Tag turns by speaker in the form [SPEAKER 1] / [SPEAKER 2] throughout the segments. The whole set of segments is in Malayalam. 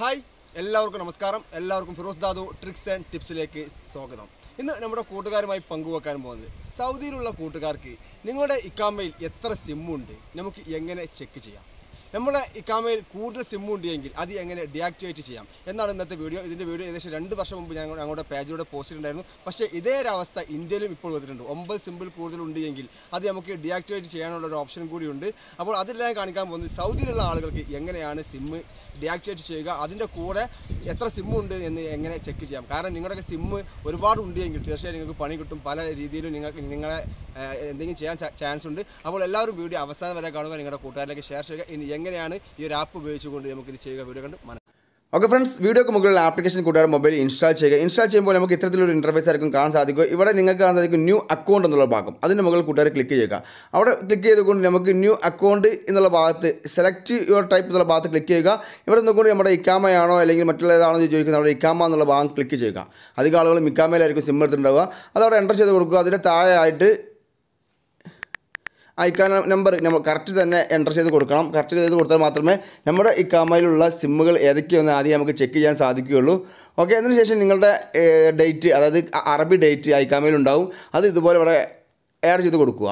[SPEAKER 1] ഹായ് എല്ലാവർക്കും നമസ്കാരം എല്ലാവർക്കും ഫിറോസ് ദാദു ട്രിക്സ് ആൻഡ് ടിപ്സിലേക്ക് സ്വാഗതം ഇന്ന് നമ്മുടെ കൂട്ടുകാരുമായി പങ്കുവെക്കാൻ പോകുന്നത് സൗദിയിലുള്ള കൂട്ടുകാർക്ക് നിങ്ങളുടെ ഇക്കാമയിൽ എത്ര സിമ്മുണ്ട് നമുക്ക് എങ്ങനെ ചെക്ക് ചെയ്യാം നമ്മുടെ ഇക്കാമയിൽ കൂടുതൽ സിം ഉണ്ടെങ്കിൽ അത് എങ്ങനെ ഡിയാക്ടിവേറ്റ് ചെയ്യാം എന്നാണ് ഇന്നത്തെ വീഡിയോ ഇതിൻ്റെ വീഡിയോ ഏകദേശം രണ്ട് വർഷം മുമ്പ് ഞാൻ ഞങ്ങളുടെ പേജിലൂടെ പോസ്റ്റിട്ടുണ്ടായിരുന്നു പക്ഷേ ഇതേ ഒരവസ്ഥ ഇന്ത്യയിലും ഇപ്പോൾ വന്നിട്ടുണ്ട് ഒമ്പത് സിമ്പിൾ കൂടുതൽ ഉണ്ടെങ്കിൽ അത് നമുക്ക് ഡിയാക്ടിവേറ്റ് ചെയ്യാനുള്ള ഒരു ഓപ്ഷൻ കൂടിയുണ്ട് അപ്പോൾ അതെല്ലാം കാണിക്കാൻ പോകുന്നത് സൗദിയിലുള്ള ആളുകൾക്ക് എങ്ങനെയാണ് സിമ്മ് ഡിയാക്ടിവേറ്റ് ചെയ്യുക അതിൻ്റെ കൂടെ എത്ര സിമ്മ് ഉണ്ട് എന്ന് എങ്ങനെ ചെക്ക് ചെയ്യാം കാരണം നിങ്ങളുടെ സിമ്മ് ഒരുപാട് ഉണ്ടെങ്കിൽ തീർച്ചയായും നിങ്ങൾക്ക് പണി കിട്ടും പല രീതിയിലും നിങ്ങൾക്ക് നിങ്ങളെ എന്തെങ്കിലും ചെയ്യാൻ ചാൻസ് ഉണ്ട് അപ്പോൾ എല്ലാവരും വീഡിയോ അവസാനം വരെ കാണുക നിങ്ങളുടെ കൂട്ടുകാരിലേക്ക് ഷെയർ ചെയ്യുക ഇനി എങ്ങനെയാണ് ഈ ഒരു ആപ്പ് ഉപയോഗിച്ചുകൊണ്ട് ഇത് ചെയ്യുക വീഡിയോ കണ്ട് മനസ്സിലാക്കുക ഓക്കെ ഫ്രണ്ട്സ് വീഡിയോക്ക് മുകളിൽ ആപ്ലിക്കേഷൻ കൂട്ടുകാർ മൊബൈൽ ഇൻസ്റ്റാൾ ചെയ്യുക ഇൻസ്റ്റാൾ ചെയ്യുമ്പോൾ നമുക്ക് ഇത്തരത്തിലൊരു ഇൻ്റർഫേസ് ആയിരിക്കും കാണാൻ സാധിക്കും ഇവിടെ നിങ്ങൾക്ക് കാണാൻ സാധിക്കും ന്യൂ അക്കൗണ്ട് എന്നുള്ള ഭാഗം അതിൻ്റെ മുകളിൽ കൂട്ടുകാർ ക്ലിക്ക് ചെയ്യുക അവിടെ ക്ലിക്ക് ചെയ്തുകൊണ്ട് നമുക്ക് ന്യൂ അക്കൗണ്ട് എന്നുള്ള ഭാഗത്ത് സെലക്ട് യുവർ ടൈപ്പ് എന്നുള്ള ഭാഗത്ത് ക്ലിക്ക് ചെയ്യുക ഇവിടെ നിന്നുകൊണ്ട് നമ്മുടെ ഇക്കാമയാണോ അല്ലെങ്കിൽ മറ്റുള്ളതാണോ എന്ന് ചോദിക്കുന്നത് അവിടെ ഇക്കാമ എന്നുള്ള ഭാഗം ക്ലിക്ക് ചെയ്യുക അധികം ആളുകളും ഇക്കാമയിലായിരിക്കും സിം എടുത്തിട്ടുണ്ടാവുക അതവിടെ എൻ്റർ ചെയ്ത് കൊടുക്കുക അതിൻ്റെ താഴെയായിട്ട് ഐക്കാന നമ്പർ നമ്മൾ കറക്റ്റ് തന്നെ എൻ്റർ ചെയ്ത് കൊടുക്കണം കറക്റ്റ് ചെയ്ത് കൊടുത്താൽ മാത്രമേ നമ്മുടെ ഈ കാമയിലുള്ള സിമ്മുകൾ ഏതൊക്കെയെന്ന് ആദ്യം നമുക്ക് ചെക്ക് ചെയ്യാൻ സാധിക്കുകയുള്ളൂ ഓക്കെ അതിനുശേഷം നിങ്ങളുടെ ഡേറ്റ് അതായത് അറബി ഡേറ്റ് ഐക്കാമയിലുണ്ടാവും അത് ഇതുപോലെ ഇവിടെ ആഡ് ചെയ്ത് കൊടുക്കുക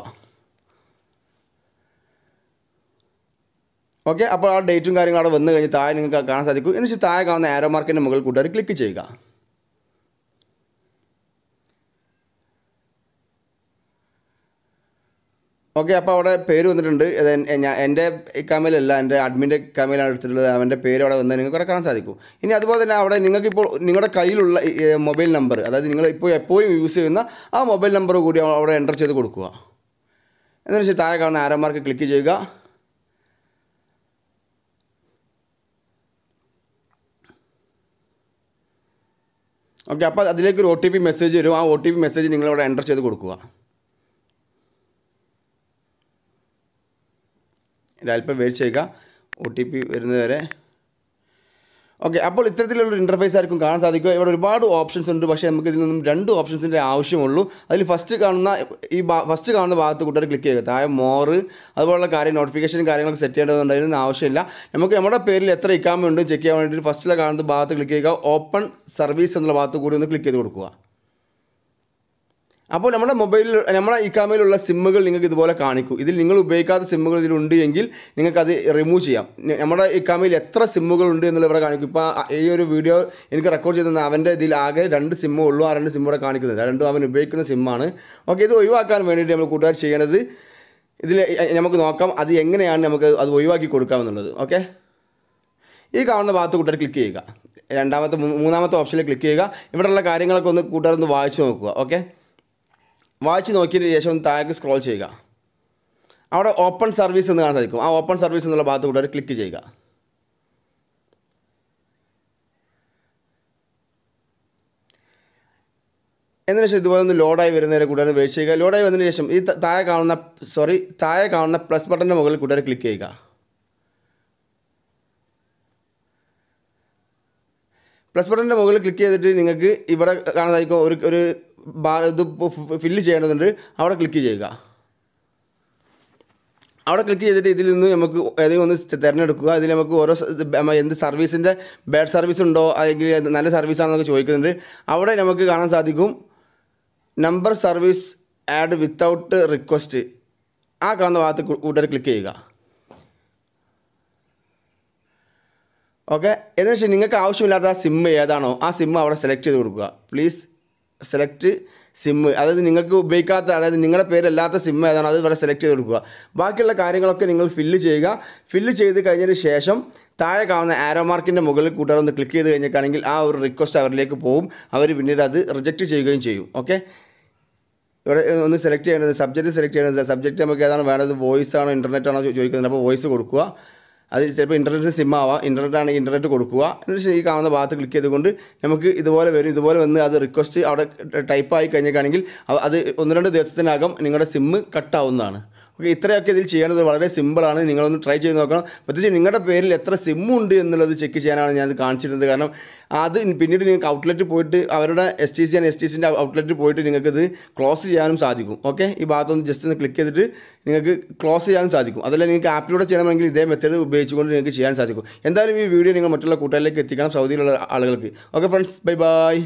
[SPEAKER 1] ഓക്കെ അപ്പോൾ ആ ഡേറ്റും കാര്യങ്ങളും അവിടെ വന്നു കഴിഞ്ഞ് താഴെ നിങ്ങൾക്ക് കാണാൻ സാധിക്കും എന്നുവെച്ചാൽ താഴെ കാണുന്ന ആരോ മാർക്കിൻ്റെ മുകളിൽ കൂട്ടുകാർ ക്ലിക്ക് ചെയ്യുക ഓക്കെ അപ്പോൾ അവിടെ പേര് വന്നിട്ടുണ്ട് ഞാൻ എൻ്റെ ഇക്കാമയിലല്ല എൻ്റെ അഡ്മിൻ്റെ ഇക്കാമയിലാണ് എടുത്തിട്ടുള്ളത് അവൻ്റെ പേര് അവിടെ വന്നാൽ നിങ്ങൾക്ക് അവിടെ കാണാൻ സാധിക്കും ഇനി അതുപോലെ തന്നെ അവിടെ നിങ്ങൾക്ക് ഇപ്പോൾ നിങ്ങളുടെ കയ്യിലുള്ള മൊബൈൽ നമ്പർ അതായത് നിങ്ങൾ ഇപ്പോൾ എപ്പോഴും യൂസ് ചെയ്യുന്ന ആ മൊബൈൽ നമ്പർ കൂടി അവിടെ എൻ്റർ ചെയ്ത് കൊടുക്കുക എന്താണെന്ന് വെച്ചാൽ താഴെ കാണുന്ന ആരോമാർക്ക് ക്ലിക്ക് ചെയ്യുക ഓക്കെ അപ്പോൾ അതിലേക്ക് ഒരു ഒ ടി പി മെസ്സേജ് വരും ആ ഒ ടി പി മെസ്സേജ് നിങ്ങളവിടെ എൻ്റർ ചെയ്ത് കൊടുക്കുക ഒരല്പം വെയിറ്റ് ചെയ്യുക ഒ ടി പി വരുന്നതുവരെ ഓക്കെ അപ്പോൾ ഇത്തരത്തിലുള്ളൊരു ഇൻ്റർഫേസ് ആയിരിക്കും കാണാൻ സാധിക്കുക ഇവിടെ ഒരുപാട് ഓപ്ഷൻസ് ഉണ്ട് പക്ഷേ നമുക്ക് ഇതിൽ നിന്നും രണ്ട് ഓപ്ഷൻസിൻ്റെ ആവശ്യമുള്ളൂ അതിൽ ഫസ്റ്റ് കാണുന്ന ഈ ഫസ്റ്റ് കാണുന്ന ഭാഗത്ത് കൂട്ടുകാർ ക്ലിക്ക് ചെയ്യുക താഴെ മോറ് അതുപോലുള്ള കാര്യം നോട്ടിഫിക്കേഷൻ കാര്യങ്ങളൊക്കെ സെറ്റ് ചെയ്യേണ്ടതുണ്ടായിരുന്നു ആവശ്യമില്ല നമുക്ക് നമ്മുടെ പേരിൽ എത്ര ഇക്കാമുണ്ട് ചെക്ക് ചെയ്യാൻ വേണ്ടിയിട്ട് ഫസ്റ്റിലെ കാണുന്ന ഭാഗത്ത് ക്ലിക്ക് ചെയ്യുക ഓപ്പൺ സർവീസ് എന്നുള്ള ഭാഗത്ത് കൂടി ഒന്ന് ക്ലിക്ക് ചെയ്ത് കൊടുക്കുക അപ്പോൾ നമ്മുടെ മൊബൈലിൽ നമ്മുടെ ഇക്കാമയിലുള്ള സിമ്മുകൾ നിങ്ങൾക്ക് ഇതുപോലെ കാണിക്കും ഇതിൽ നിങ്ങൾ ഉപയോഗിക്കാത്ത സിമ്മുകൾ ഇതിലുണ്ട് എങ്കിൽ നിങ്ങൾക്ക് അത് റിമൂവ് ചെയ്യാം നമ്മുടെ ഇക്കാമയിൽ എത്ര സിമ്മുകൾ ഉണ്ട് എന്നുള്ളത് ഇവിടെ കാണിക്കും ഇപ്പോൾ ഈ ഒരു വീഡിയോ എനിക്ക് റെക്കോർഡ് ചെയ്തെന്ന് അവൻ്റെ ഇതിൽ ആകെ രണ്ട് സിമ്മേ ഉള്ളൂ ആ രണ്ട് സിമ്മൂടെ കാണിക്കുന്നത് രണ്ടും അവൻ ഉപയോഗിക്കുന്ന സിമ്മാണ് ഓക്കെ ഇത് ഒഴിവാക്കാൻ വേണ്ടിയിട്ട് നമ്മൾ കൂട്ടുകാർ ചെയ്യണത് ഇതിൽ നമുക്ക് നോക്കാം അത് എങ്ങനെയാണ് നമുക്ക് അത് ഒഴിവാക്കി കൊടുക്കാമെന്നുള്ളത് ഓക്കെ ഈ കാണുന്ന ഭാഗത്ത് കൂട്ടുകാർ ക്ലിക്ക് ചെയ്യുക രണ്ടാമത്തെ മൂന്നാമത്തെ ഓപ്ഷനിൽ ക്ലിക്ക് ചെയ്യുക ഇവിടെയുള്ള കാര്യങ്ങളൊക്കെ ഒന്ന് കൂട്ടുകാരൊന്ന് ഒന്ന് വായിച്ചു നോക്കുക ഓക്കെ വായിച്ച് നോക്കിയതിന് ശേഷം ഒന്ന് താഴേക്ക് സ്ക്രോൾ ചെയ്യുക അവിടെ ഓപ്പൺ സർവീസ് എന്ന് കാണാൻ സാധിക്കും ആ ഓപ്പൺ സർവീസ് എന്നുള്ള ഭാഗത്ത് കൂടെ ഒരു ക്ലിക്ക് ചെയ്യുക എന്നതിന് ശേഷം ഇതുപോലെ ഒന്ന് ലോഡായി വരുന്നതിന് കൂടെ ഒന്ന് വെയിറ്റ് ചെയ്യുക ലോഡായി വന്നതിന് ശേഷം ഈ താഴെ കാണുന്ന സോറി താഴെ കാണുന്ന പ്ലസ് ബട്ടൻ്റെ മുകളിൽ കൂടെ ക്ലിക്ക് ചെയ്യുക പ്ലസ് ബട്ടൻ്റെ മുകളിൽ ക്ലിക്ക് ചെയ്തിട്ട് നിങ്ങൾക്ക് ഇവിടെ കാണാതായിരിക്കും ഒരു ഒരു ബാ ഇത് ഫില്ല് ചെയ്യേണ്ടതുണ്ട് അവിടെ ക്ലിക്ക് ചെയ്യുക അവിടെ ക്ലിക്ക് ചെയ്തിട്ട് ഇതിൽ നിന്ന് നമുക്ക് ഏതെങ്കിലും ഒന്ന് തിരഞ്ഞെടുക്കുക ഇതിൽ നമുക്ക് ഓരോ എന്ത് സർവീസിൻ്റെ ബാഡ് സർവീസ് ഉണ്ടോ അല്ലെങ്കിൽ നല്ല സർവീസാണെന്നൊക്കെ ചോദിക്കുന്നുണ്ട് അവിടെ നമുക്ക് കാണാൻ സാധിക്കും number service add without request ആ കാണുന്ന ഭാഗത്ത് കൂട്ടുകാർ ക്ലിക്ക് ചെയ്യുക ഓക്കെ വെച്ചാൽ നിങ്ങൾക്ക് ആവശ്യമില്ലാത്ത ആ സിം ഏതാണോ ആ സിം അവിടെ സെലക്ട് ചെയ്ത് കൊടുക്കുക പ്ലീസ് സെലക്ട് സിം അതായത് നിങ്ങൾക്ക് ഉപയോഗിക്കാത്ത അതായത് നിങ്ങളുടെ പേരല്ലാത്ത സിം ഏതാണോ അത് ഇവിടെ സെലക്ട് ചെയ്ത് കൊടുക്കുക ബാക്കിയുള്ള കാര്യങ്ങളൊക്കെ നിങ്ങൾ ഫില്ല് ചെയ്യുക ഫില്ല് ചെയ്ത് കഴിഞ്ഞതിന് ശേഷം താഴെ കാണുന്ന ആരോ മാർക്കിൻ്റെ മുകളിൽ കൂട്ടുകാർ ഒന്ന് ക്ലിക്ക് ചെയ്ത് കഴിഞ്ഞിട്ടാണെങ്കിൽ ആ ഒരു റിക്വസ്റ്റ് അവരിലേക്ക് പോകും അവർ പിന്നീട് അത് റിജക്റ്റ് ചെയ്യുകയും ചെയ്യും ഓക്കെ ഇവിടെ ഒന്ന് സെലക്ട് ചെയ്യേണ്ടത് സബ്ജക്റ്റ് സെലക്ട് ചെയ്യേണ്ടത് സബ്ജക്റ്റ് നമുക്ക് ഏതാണ് വേണ്ടത് വോയിസ് ആണോ ഇൻ്റർനെറ്റ് ആണോ ചോദിക്കുന്നത് അപ്പോൾ വോയിസ് കൊടുക്കുക അത് ചിലപ്പോൾ ഇൻ്റർനെറ്റ് സിം ആവാം ഇൻ്റർനെറ്റ് ആണെങ്കിൽ ഇൻ്റർനെറ്റ് കൊടുക്കുക എന്നിട്ട് ഈ കാണുന്ന ഭാഗത്ത് ക്ലിക്ക് ചെയ്തുകൊണ്ട് നമുക്ക് ഇതുപോലെ വരും ഇതുപോലെ വന്ന് അത് റിക്വസ്റ്റ് അവിടെ ടൈപ്പ് ആയി കഴിഞ്ഞിട്ടാണെങ്കിൽ അത് ഒന്ന് രണ്ട് ദിവസത്തിനകം നിങ്ങളുടെ സിമ്മ് കട്ടാവുന്നതാണ് ഓക്കെ ഇത്രയൊക്കെ ഇതിൽ ചെയ്യേണ്ടത് വളരെ സിമ്പിളാണ് നിങ്ങളൊന്ന് ട്രൈ ചെയ്ത് നോക്കണം പ്രത്യേകിച്ച് നിങ്ങളുടെ പേരിൽ എത്ര സിം ഉണ്ട് എന്നുള്ളത് ചെക്ക് ചെയ്യാനാണ് ഞാൻ കാണിച്ചിരുന്നത് കാരണം അത് പിന്നീട് നിങ്ങൾക്ക് ഔട്ട്ലെറ്റ് പോയിട്ട് അവരുടെ S T C and S T സിൻ്റെ ഔട്ട്ലെറ്റ് പോയിട്ട് നിങ്ങൾക്ക് ഇത് ക്ലോസ് ചെയ്യാനും സാധിക്കും ഓക്കെ ഈ ഭാഗത്തൊന്ന് ജസ്റ്റ് ഒന്ന് ക്ലിക്ക് ചെയ്തിട്ട് നിങ്ങൾക്ക് ക്ലോസ് ചെയ്യാനും സാധിക്കും അതല്ല നിങ്ങൾക്ക് ആപ്പിലൂടെ ചെയ്യണമെങ്കിൽ ഇതേ മെത്തേഡ് ഉപയോഗിച്ചുകൊണ്ട് നിങ്ങൾക്ക് ചെയ്യാൻ സാധിക്കും എന്തായാലും ഈ വീഡിയോ നിങ്ങൾ മറ്റുള്ള കൂട്ടുകാരിലേക്ക് എത്തിക്കണം സൗദിയിലുള്ള ആളുകൾക്ക് ഓക്കെ ഫ്രണ്ട്സ് ബൈ ബൈ